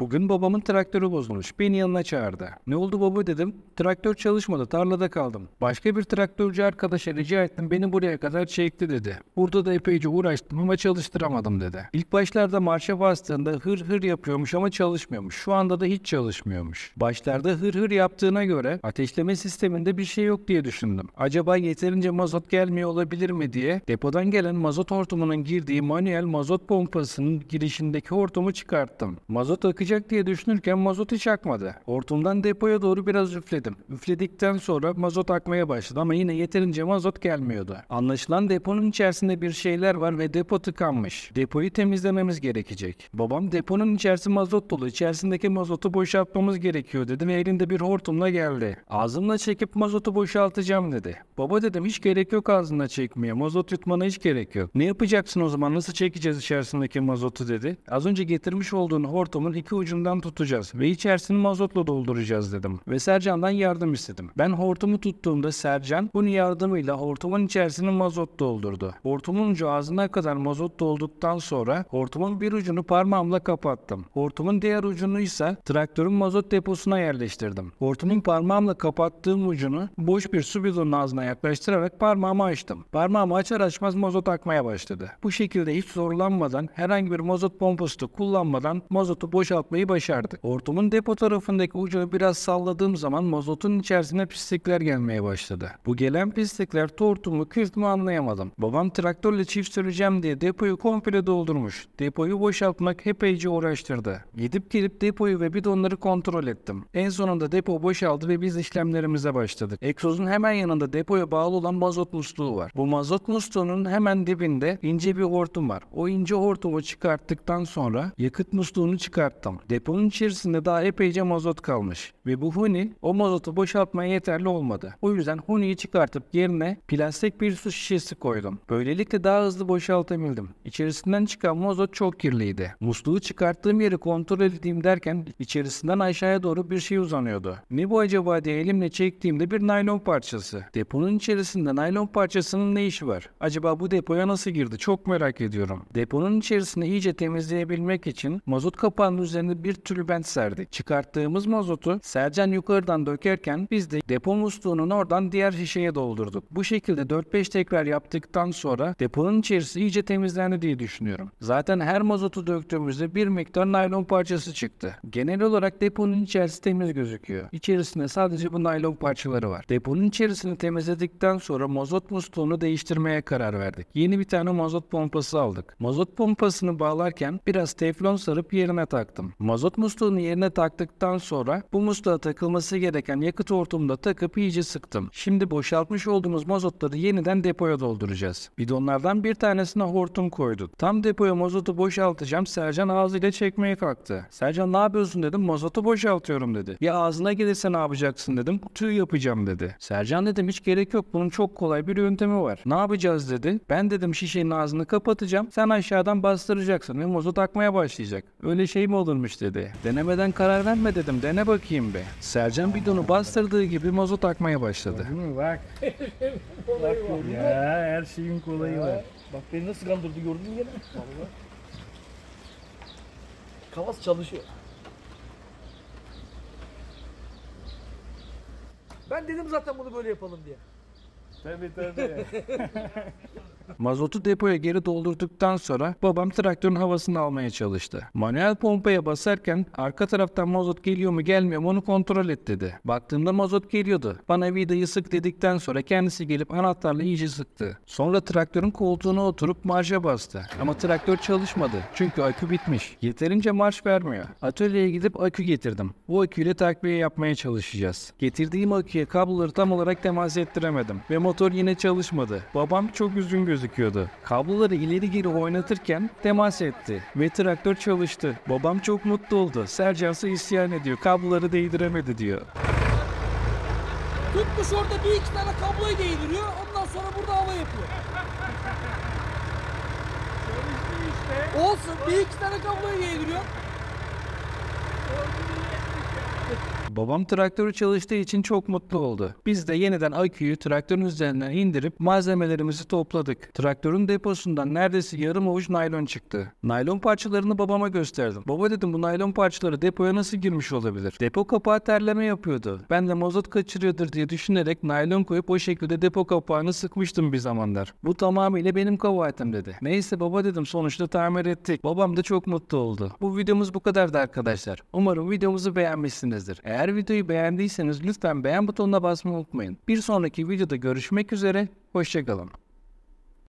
Bugün babamın traktörü bozulmuş. Beni yanına çağırdı. Ne oldu baba dedim. Traktör çalışmadı. Tarlada kaldım. Başka bir traktörcü arkadaşa rica ettim. Beni buraya kadar çekti dedi. Burada da epeyce uğraştım ama çalıştıramadım dedi. İlk başlarda marşa bastığında hır hır yapıyormuş ama çalışmıyormuş. Şu anda da hiç çalışmıyormuş. Başlarda hır hır yaptığına göre ateşleme sisteminde bir şey yok diye düşündüm. Acaba yeterince mazot gelmiyor olabilir mi diye depodan gelen mazot hortumunun girdiği manuel mazot pompasının girişindeki hortumu çıkarttım. Mazot akıcı yakacak diye düşünürken mazot hiç akmadı. Hortumdan depoya doğru biraz üfledim. Üfledikten sonra mazot akmaya başladı ama yine yeterince mazot gelmiyordu. Anlaşılan deponun içerisinde bir şeyler var ve depo tıkanmış. Depoyu temizlememiz gerekecek. Babam deponun içerisi mazot dolu. İçerisindeki mazotu boşaltmamız gerekiyor dedi ve elinde bir hortumla geldi. Ağzımla çekip mazotu boşaltacağım dedi. Baba dedim hiç gerek yok ağzına çekmeye. Mazot yutmana hiç gerek yok. Ne yapacaksın o zaman nasıl çekeceğiz içerisindeki mazotu dedi. Az önce getirmiş olduğun hortumun iki ucundan tutacağız ve içerisini mazotla dolduracağız dedim. Ve Sercan'dan yardım istedim. Ben hortumu tuttuğumda Sercan bunun yardımıyla hortumun içerisini mazot doldurdu. Hortumun ucu ağzına kadar mazot dolduktan sonra hortumun bir ucunu parmağımla kapattım. Hortumun diğer ucunu ise traktörün mazot deposuna yerleştirdim. Hortumun parmağımla kapattığım ucunu boş bir su bidonun ağzına yaklaştırarak parmağımı açtım. Parmağımı açar açmaz mazot akmaya başladı. Bu şekilde hiç zorlanmadan herhangi bir mazot pomposu kullanmadan mazotu boşalt yapmayı başardık. Hortumun depo tarafındaki ucunu biraz salladığım zaman mazotun içerisine pislikler gelmeye başladı. Bu gelen pislikler tortumu küf anlayamadım. Babam traktörle çift süreceğim diye depoyu komple doldurmuş. Depoyu boşaltmak epeyce uğraştırdı. Gidip gelip depoyu ve bidonları kontrol ettim. En sonunda depo boşaldı ve biz işlemlerimize başladık. Egzozun hemen yanında depoya bağlı olan mazot musluğu var. Bu mazot musluğunun hemen dibinde ince bir hortum var. O ince hortumu çıkarttıktan sonra yakıt musluğunu çıkarttım. Deponun içerisinde daha epeyce mazot kalmış ve bu huni o mazotu boşaltmaya yeterli olmadı. O yüzden huniyi çıkartıp yerine plastik bir su şişesi koydum. Böylelikle daha hızlı boşaltabildim. İçerisinden çıkan mazot çok kirliydi. Musluğu çıkarttığım yeri kontrol edeyim derken içerisinden aşağıya doğru bir şey uzanıyordu. Ne bu acaba diye elimle çektiğimde bir naylon parçası. Deponun içerisinde naylon parçasının ne işi var? Acaba bu depoya nasıl girdi? Çok merak ediyorum. Deponun içerisini iyice temizleyebilmek için mazot kapağının üzerine üzerinde bir tülbent serdik. Çıkarttığımız mazotu Sercan yukarıdan dökerken biz de depo musluğunun oradan diğer şişeye doldurduk. Bu şekilde 4-5 tekrar yaptıktan sonra deponun içerisi iyice temizlendi diye düşünüyorum. Zaten her mazotu döktüğümüzde bir miktar naylon parçası çıktı. Genel olarak deponun içerisi temiz gözüküyor. İçerisinde sadece bu naylon parçaları var. Deponun içerisini temizledikten sonra mazot musluğunu değiştirmeye karar verdik. Yeni bir tane mazot pompası aldık. Mazot pompasını bağlarken biraz teflon sarıp yerine taktım. Mazot musluğunu yerine taktıktan sonra bu musluğa takılması gereken yakıt hortumunu takıp iyice sıktım. Şimdi boşaltmış olduğumuz mazotları yeniden depoya dolduracağız. Bidonlardan bir tanesine hortum koyduk. Tam depoya mazotu boşaltacağım Sercan ağzıyla çekmeye kalktı. Sercan ne yapıyorsun dedim mazotu boşaltıyorum dedi. Ya ağzına gelirse ne yapacaksın dedim tüy yapacağım dedi. Sercan dedim hiç gerek yok bunun çok kolay bir yöntemi var. Ne yapacağız dedi. Ben dedim şişenin ağzını kapatacağım sen aşağıdan bastıracaksın ve mazot akmaya başlayacak. Öyle şey mi olur doldurmuş dedi. Denemeden karar verme dedim dene bakayım be. Sercan bidonu bastırdığı gibi mazot akmaya başladı. bak. bak ya her şeyin kolayı ya. var. Bak beni nasıl kandırdı gördün gene. Kavas çalışıyor. Ben dedim zaten bunu böyle yapalım diye. Tabii tabii. Mazotu depoya geri doldurduktan sonra babam traktörün havasını almaya çalıştı. Manuel pompaya basarken arka taraftan mazot geliyor mu gelmiyor mu onu kontrol et dedi. Baktığımda mazot geliyordu. Bana vidayı sık dedikten sonra kendisi gelip anahtarla iyice sıktı. Sonra traktörün koltuğuna oturup marşa bastı. Ama traktör çalışmadı. Çünkü akü bitmiş. Yeterince marş vermiyor. Atölyeye gidip akü getirdim. Bu aküyle takviye yapmaya çalışacağız. Getirdiğim aküye kabloları tam olarak temas ettiremedim. Ve motor yine çalışmadı. Babam çok üzgün gözüküyor gözüküyordu. Kabloları ileri geri oynatırken temas etti ve traktör çalıştı. Babam çok mutlu oldu. Sercan ise isyan ediyor. Kabloları değdiremedi diyor. Tutmuş orada bir iki tane kabloyu değdiriyor. Ondan sonra burada hava yapıyor. Olsun bir iki tane kabloyu değdiriyor. Babam traktörü çalıştığı için çok mutlu oldu. Biz de yeniden aküyü traktörün üzerinden indirip malzemelerimizi topladık. Traktörün deposundan neredeyse yarım avuç naylon çıktı. Naylon parçalarını babama gösterdim. Baba dedim bu naylon parçaları depoya nasıl girmiş olabilir? Depo kapağı terleme yapıyordu. Ben de mazot kaçırıyordur diye düşünerek naylon koyup o şekilde depo kapağını sıkmıştım bir zamanlar. Bu tamamıyla benim kabahatim dedi. Neyse baba dedim sonuçta tamir ettik. Babam da çok mutlu oldu. Bu videomuz bu kadardı arkadaşlar. Umarım videomuzu beğenmişsinizdir. Eğer eğer videoyu beğendiyseniz lütfen beğen butonuna basmayı unutmayın. Bir sonraki videoda görüşmek üzere, hoşçakalın.